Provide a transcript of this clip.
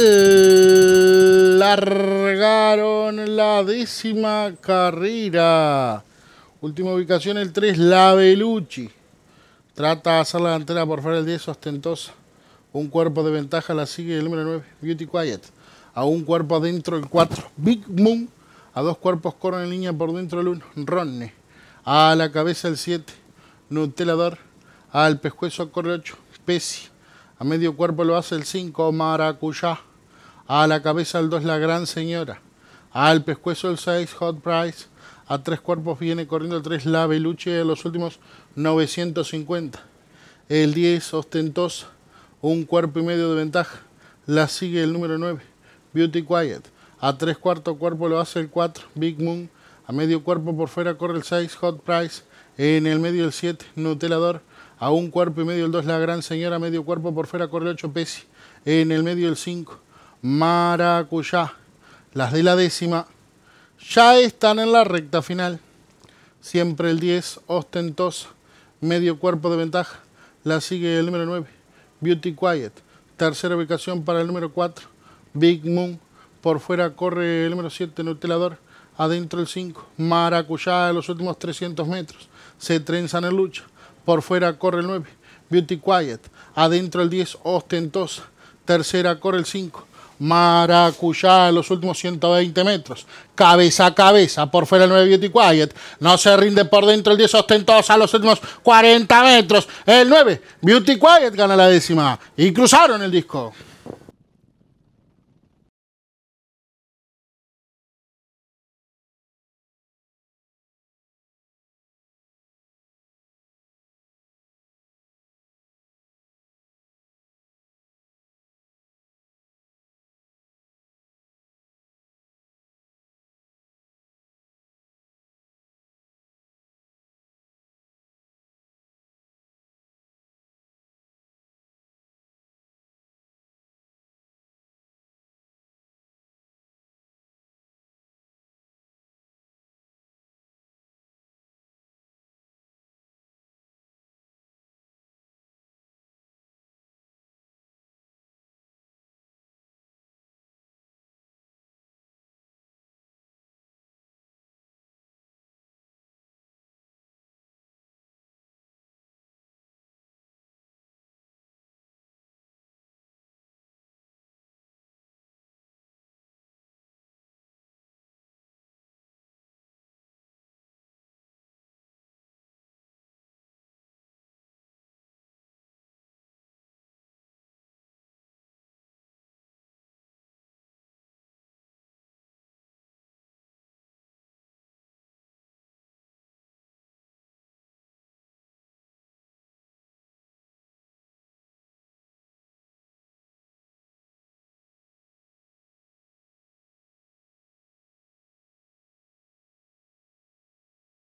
largaron la décima carrera. Última ubicación, el 3, La Belucci. Trata de hacer la delantera por fuera del 10, ostentosa. Un cuerpo de ventaja la sigue el número 9, Beauty Quiet. A un cuerpo adentro el 4, Big Moon. A dos cuerpos corren en línea por dentro el 1, Ronne. A la cabeza el 7, Nutelador. Al pescuezo corre 8, Specie a medio cuerpo lo hace el 5, maracuyá. A la cabeza el 2, la gran señora. Al pescuezo el 6, hot price. A tres cuerpos viene corriendo el 3, la beluche los últimos 950. El 10, ostentosa. Un cuerpo y medio de ventaja. La sigue el número 9, Beauty Quiet. A tres cuartos cuerpo lo hace el 4, Big Moon. A medio cuerpo por fuera corre el 6, Hot Price. En el medio el 7, Nutelador a un cuerpo y medio el 2, la gran señora, medio cuerpo por fuera, corre 8, pesos. en el medio el 5, Maracuyá, las de la décima, ya están en la recta final, siempre el 10, ostentosa, medio cuerpo de ventaja, la sigue el número 9, Beauty Quiet, tercera ubicación para el número 4, Big Moon, por fuera corre el número 7, Nutelador, adentro el 5, Maracuyá En los últimos 300 metros, se trenzan en lucha, por fuera corre el 9, Beauty Quiet. Adentro el 10, Ostentosa. Tercera corre el 5, Maracuyá en los últimos 120 metros. Cabeza a cabeza, por fuera el 9 Beauty Quiet. No se rinde por dentro el 10 ostentosa a los últimos 40 metros. El 9 Beauty Quiet gana la décima. Y cruzaron el disco.